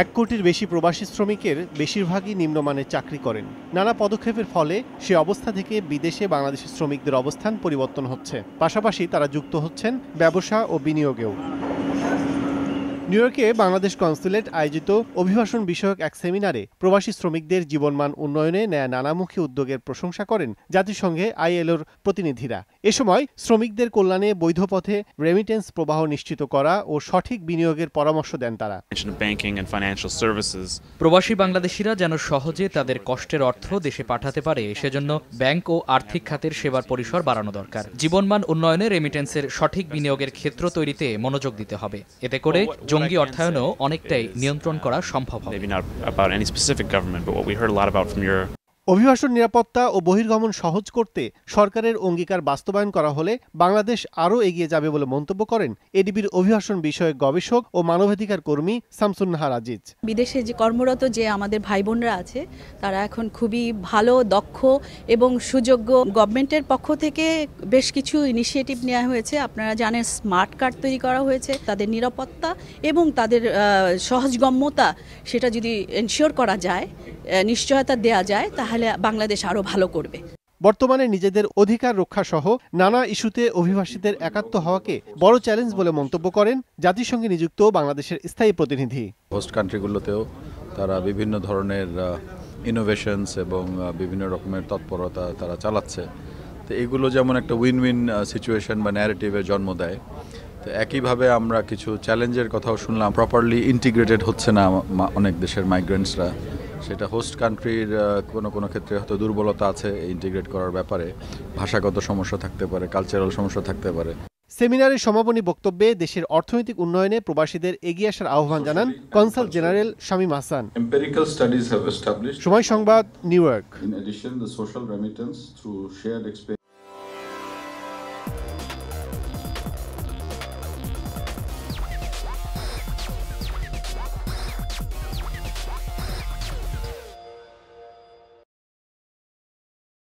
এক কোটির বেশি প্রবাসী শ্রমিকের বেশিরভাগই নিম্নমানের চাকরি করেন নানা পদক্ষেপের ফলে সে অবস্থা থেকে বিদেশে বাংলাদেশের শ্রমিকদের অবস্থান পরিবর্তন হচ্ছে পাশাপাশি তারা যুক্ত হচ্ছেন ব্যবসা ও বিনিয়োগেও নিউ ইয়র্কে বাংলাদেশ কনসুলেট আয়োজিত অভিবাসন বিষয়ক এক সেমিনারে প্রবাসী শ্রমিকদের জীবনমান উন্নয়নে নেয়া নানামুখী উদ্যোগের প্রশংসা করেন জাতিসংঘে আইএলওর প্রতিনিধিরা এ সময় শ্রমিকদের কল্যাণে বৈধ পথে রেমিটেন্স প্রবাহ নিশ্চিত করা ও সঠিক বিনিয়োগের পরামর্শ দেন তারা প্রবাসী বাংলাদেশিরা যেন সহজে তাদের কষ্টের অর্থ দেশে পাঠাতে পারে সেজন্য ব্যাংক ও আর্থিক খাতের সেবার পরিসর বাড়ানো দরকার জীবনমান উন্নয়নে রেমিটেন্সের সঠিক বিনিয়োগের ক্ষেত্র তৈরিতে মনোযোগ দিতে হবে এতে করে জঙ্গি অর্থায়নও অনেকটাই নিয়ন্ত্রণ uh, করা সম্ভব হবে অভিবাসন নিরাপত্তা ও বহির্গমন সহজ করতে সরকারের অঙ্গীকার বাস্তবায়ন করা হলে বাংলাদেশ আরও এগিয়ে যাবে বলে মন্তব্য করেন এডিবির অভিবাসন বিষয়ক গবেষক ও মানবাধিকার কর্মী শামসুন্নাহার আজিজ বিদেশে যে কর্মরত যে আমাদের ভাই বোনরা আছে তারা এখন খুবই ভালো দক্ষ এবং সুযোগ্য গভর্নমেন্টের পক্ষ থেকে বেশ কিছু ইনিশিয়েটিভ নেওয়া হয়েছে আপনারা জানেন স্মার্ট কার্ড তৈরি করা হয়েছে তাদের নিরাপত্তা এবং তাদের সহজগম্যতা সেটা যদি এনশিওর করা যায় নিশ্চয়তা দেয়া যায় তা তাহলে বাংলাদেশ আরও ভালো করবে বর্তমানে নিজেদের অধিকার রক্ষা সহ নানা ইস্যুতে অভিবাসীদের একাত্ম হওয়াকে বড় চ্যালেঞ্জ বলে মন্তব্য করেন জাতিসংঘে নিযুক্ত বাংলাদেশের স্থায়ী প্রতিনিধি হোস্ট কান্ট্রিগুলোতেও তারা বিভিন্ন ধরনের ইনোভেশনস এবং বিভিন্ন রকমের তৎপরতা তারা চালাচ্ছে তো এগুলো যেমন একটা উইন উইন সিচুয়েশন বা ন্যারেটিভের জন্ম দেয় তো একইভাবে আমরা কিছু চ্যালেঞ্জের কথাও শুনলাম প্রপারলি ইন্টিগ্রেটেড হচ্ছে না অনেক দেশের মাইগ্রেন্টসরা সেটা হোস্ট কান্ট্রির কোনো কোনো ক্ষেত্রে হয়তো দুর্বলতা আছে ইন্টিগ্রেট করার ব্যাপারে ভাষাগত সমস্যা থাকতে পারে কালচারাল সমস্যা থাকতে পারে সেমিনারের সমাপনী বক্তব্যে দেশের অর্থনৈতিক উন্নয়নে প্রবাসীদের এগিয়ে আসার আহ্বান জানান কনসাল জেনারেল শামীম হাসান সময় সংবাদ নিউ ইয়র্ক